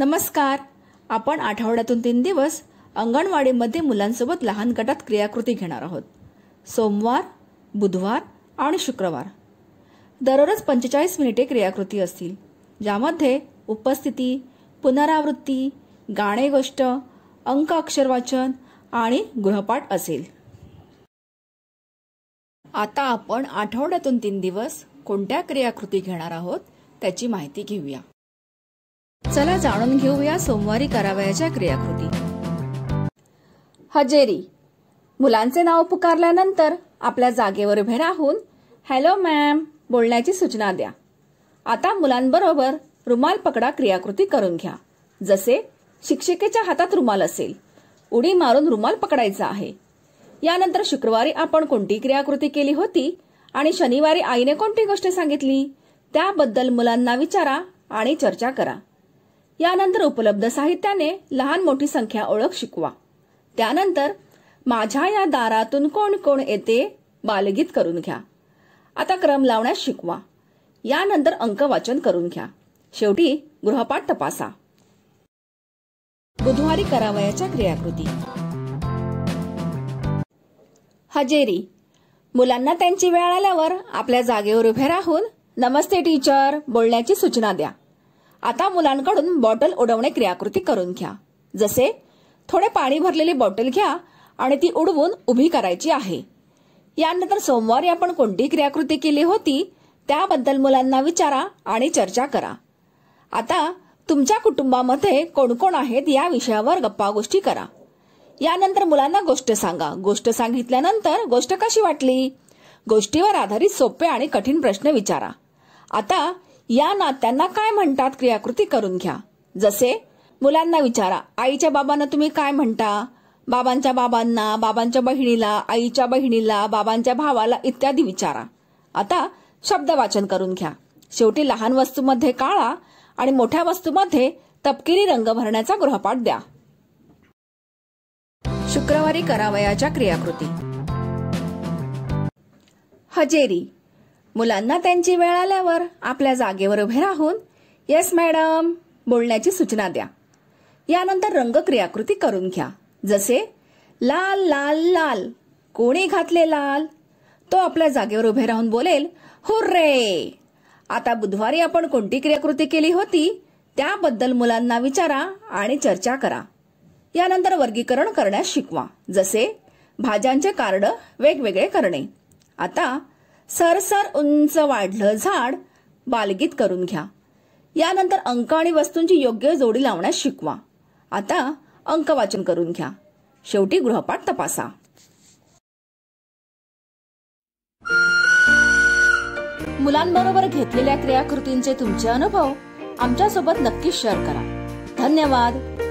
नमस्कार आपण आठवड्यातून तीन दिवस अंगणवाडीमध्ये मुलांसोबत लहान गटात क्रियाकृती घेणार आहोत सोमवार बुधवार आणि शुक्रवार दररोज पंचेचाळीस मिनिटे क्रियाकृती असतील ज्यामध्ये उपस्थिती पुनरावृत्ती गाणे गोष्ट अंक अक्षरवाचन आणि गृहपाठ असेल आता आपण आठवड्यातून तीन दिवस कोणत्या क्रियाकृती घेणार आहोत त्याची माहिती घेऊया चला जाणून घेऊया सोमवारी करावयाच्या क्रियाकृती हजेरी मुलांचे नाव पुकारल्यानंतर आपल्या जागेवर उभे राहून हॅलो मॅम बोलण्याची सूचना द्या आता मुलांबरोबर रुमाल पकडा क्रियाकृती करून घ्या जसे शिक्षिकेच्या हातात रुमाल असेल उडी मारून रुमाल पकडायचा आहे यानंतर शुक्रवारी आपण कोणती क्रियाकृती केली होती आणि शनिवारी आईने कोणती गोष्ट सांगितली त्याबद्दल मुलांना विचारा आणि चर्चा करा यानंतर उपलब्ध साहित्याने लहान मोठी संख्या ओळख शिकवा त्यानंतर माझ्या या दारातून कोण कोण येते बालगीत करून घ्या आता क्रम लावण्यास शिकवा यानंतर अंक वाचन करून घ्या शेवटी गृहपाठ तपासा बुधवारी करावयाच्या क्रियाकृती हजेरी मुलांना त्यांची वेळ आल्यावर आपल्या जागेवर उभे राहून नमस्ते टीचर बोलण्याची सूचना द्या आता मुलांकडून बॉटल उडवणे क्रियाकृती करून घ्या जसे थोडे पाणी भरलेली बॉटल घ्या आणि ती उडवून उभी करायची आहे यानंतर सोमवारी आपण कोणती क्रियाकृती केली होती त्याबद्दल मुलांना विचारा आणि चर्चा करा आता तुमच्या कुटुंबामध्ये कोण कोण आहेत या विषयावर गप्पा गोष्टी करा यानंतर मुलांना गोष्ट सांगा गोष्ट सांगितल्यानंतर गोष्ट कशी वाटली गोष्टीवर आधारित सोपे आणि कठीण प्रश्न विचारा आता या नात्यांना काय म्हणतात क्रियाकृती करून घ्या जसे मुलांना विचारा आईच्या बाबांना तुम्ही काय म्हणता बाबांच्या बाबांना बाबांच्या बहिणीला आईच्या बहिणीला बाबांच्या भावाला इत्यादी विचारा आता शब्द वाचन करून घ्या शेवटी लहान वस्तूमध्ये काळा आणि मोठ्या वस्तूमध्ये तपकिरी रंग भरण्याचा गृहपाठ द्या शुक्रवारी करावयाच्या क्रियाकृती हजेरी मुलांना त्यांची वेळ आल्यावर आपल्या जागेवर उभे राहून येस मॅडम बोलण्याची सूचना द्या यानंतर रंग क्रियाकृती करून घ्या जसे लाल लाल लाल कोणी घातले लाल तो आपल्या जागेवर उभे राहून बोलेल हुर्रे आता बुधवारी आपण कोणती क्रियाकृती केली होती त्याबद्दल मुलांना विचारा आणि चर्चा करा यानंतर वर्गीकरण करण्यास शिकवा जसे भाज्यांचे कार्ड वेगवेगळे करणे आता सरसर उंच वाढलं झाड बालगीत करून घ्या यानंतर अंक आणि वस्तूंची योग्य जोडी लावण्यास शिकवा आता अंक वाचन करून घ्या शेवटी गृहपाठ तपासा मुलांबरोबर घेतलेल्या क्रियाकृतींचे तुमचे अनुभव आमच्यासोबत नक्की शेअर करा धन्यवाद